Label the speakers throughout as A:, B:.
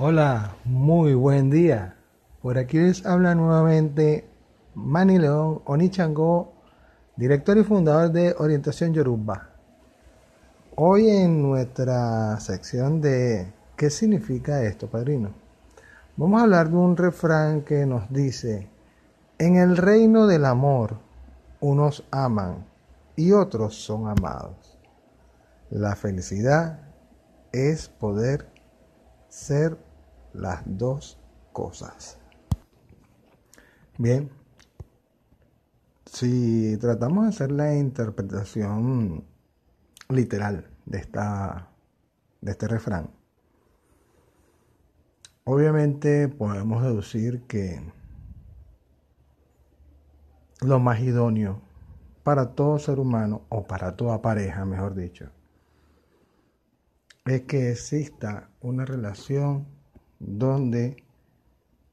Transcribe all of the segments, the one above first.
A: Hola, muy buen día. Por aquí les habla nuevamente Manny León Onichango, director y fundador de Orientación Yoruba. Hoy en nuestra sección de ¿Qué significa esto, padrino? Vamos a hablar de un refrán que nos dice, en el reino del amor, unos aman y otros son amados. La felicidad es poder ser las dos cosas. Bien, si tratamos de hacer la interpretación literal de, esta, de este refrán, obviamente podemos deducir que lo más idóneo para todo ser humano o para toda pareja, mejor dicho, es que exista una relación donde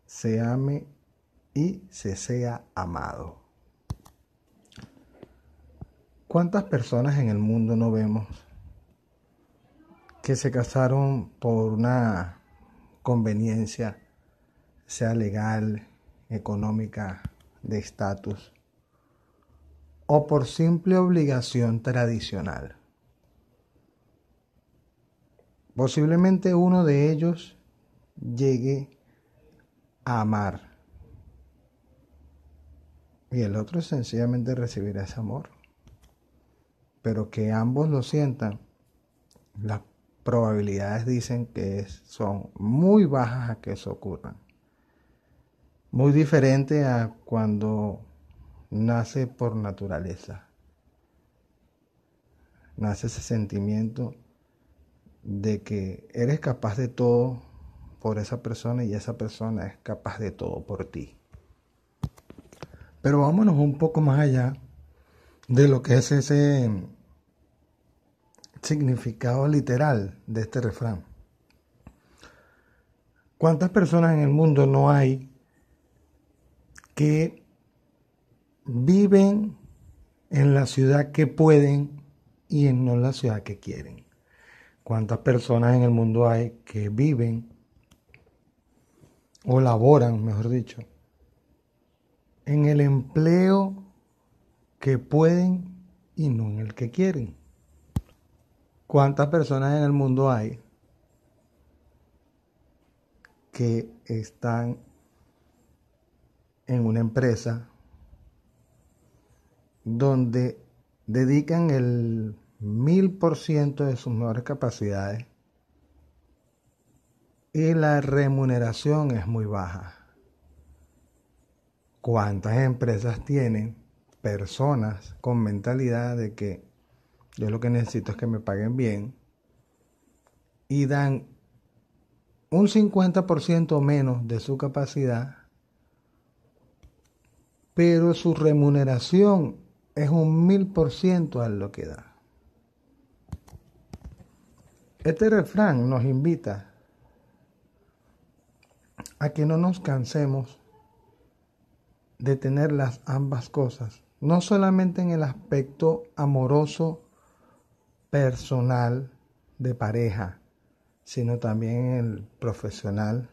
A: se ame y se sea amado. ¿Cuántas personas en el mundo no vemos que se casaron por una conveniencia, sea legal, económica, de estatus, o por simple obligación tradicional? Posiblemente uno de ellos llegue a amar. Y el otro sencillamente recibirá ese amor. Pero que ambos lo sientan, las probabilidades dicen que son muy bajas a que eso ocurra. Muy diferente a cuando nace por naturaleza. Nace ese sentimiento de que eres capaz de todo por esa persona y esa persona es capaz de todo por ti. Pero vámonos un poco más allá de lo que es ese significado literal de este refrán. ¿Cuántas personas en el mundo no hay que viven en la ciudad que pueden y en no la ciudad que quieren? ¿Cuántas personas en el mundo hay que viven o laboran, mejor dicho, en el empleo que pueden y no en el que quieren. ¿Cuántas personas en el mundo hay que están en una empresa donde dedican el mil por ciento de sus mejores capacidades y la remuneración es muy baja. ¿Cuántas empresas tienen personas con mentalidad de que yo lo que necesito es que me paguen bien y dan un 50% menos de su capacidad, pero su remuneración es un 1000% a lo que da? Este refrán nos invita a que no nos cansemos de tener las ambas cosas, no solamente en el aspecto amoroso personal de pareja, sino también en el profesional,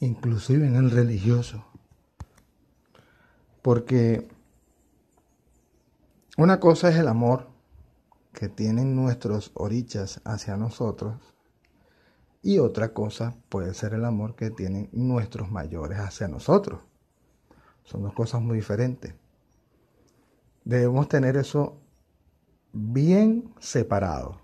A: inclusive en el religioso. Porque una cosa es el amor que tienen nuestros orichas hacia nosotros y otra cosa puede ser el amor que tienen nuestros mayores hacia nosotros. Son dos cosas muy diferentes. Debemos tener eso bien separado.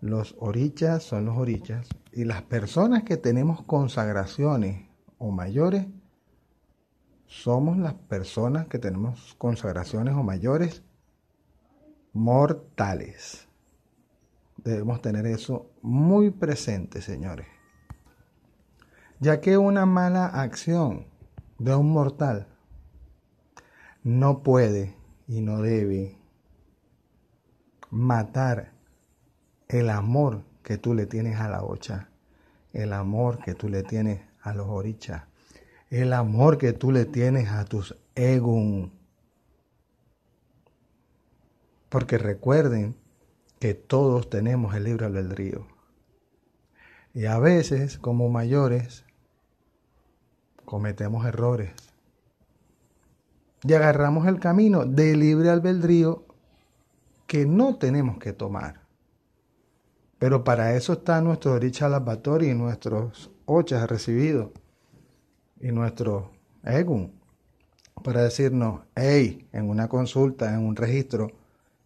A: Los orichas son los orichas y las personas que tenemos consagraciones o mayores somos las personas que tenemos consagraciones o mayores mortales. Debemos tener eso muy presente, señores. Ya que una mala acción de un mortal no puede y no debe matar el amor que tú le tienes a la ocha, el amor que tú le tienes a los orichas, el amor que tú le tienes a tus egun. Porque recuerden que todos tenemos el libre albedrío. Y a veces, como mayores, cometemos errores. Y agarramos el camino de libre albedrío que no tenemos que tomar. Pero para eso está nuestro Richard y nuestros ochas recibidos y nuestro Egun para decirnos, hey, en una consulta, en un registro,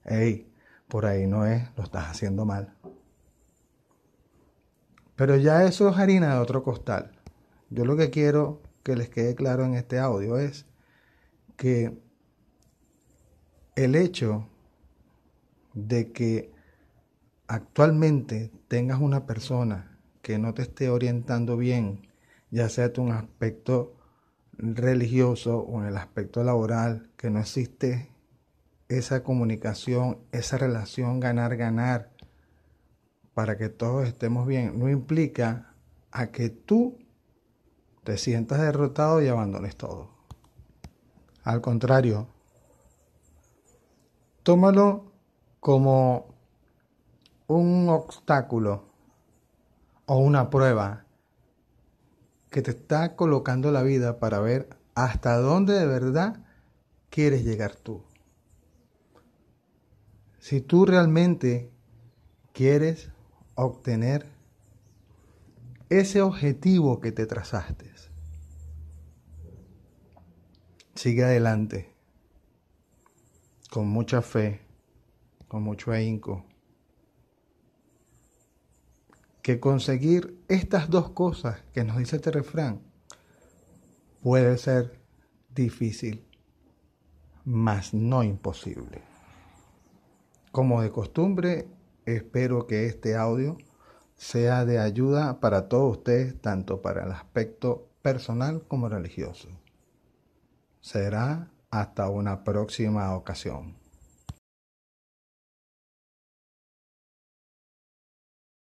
A: hey, por ahí no es, lo estás haciendo mal. Pero ya eso es harina de otro costal. Yo lo que quiero que les quede claro en este audio es que el hecho de que actualmente tengas una persona que no te esté orientando bien, ya sea en un aspecto religioso o en el aspecto laboral, que no existe esa comunicación, esa relación ganar-ganar, para que todos estemos bien, no implica a que tú te sientas derrotado y abandones todo. Al contrario, tómalo como un obstáculo o una prueba que te está colocando la vida para ver hasta dónde de verdad quieres llegar tú. Si tú realmente quieres obtener ese objetivo que te trazaste, sigue adelante con mucha fe, con mucho ahínco. Que conseguir estas dos cosas que nos dice este refrán puede ser difícil, mas no imposible. Como de costumbre, espero que este audio sea de ayuda para todos ustedes, tanto para el aspecto personal como religioso. Será hasta una próxima ocasión.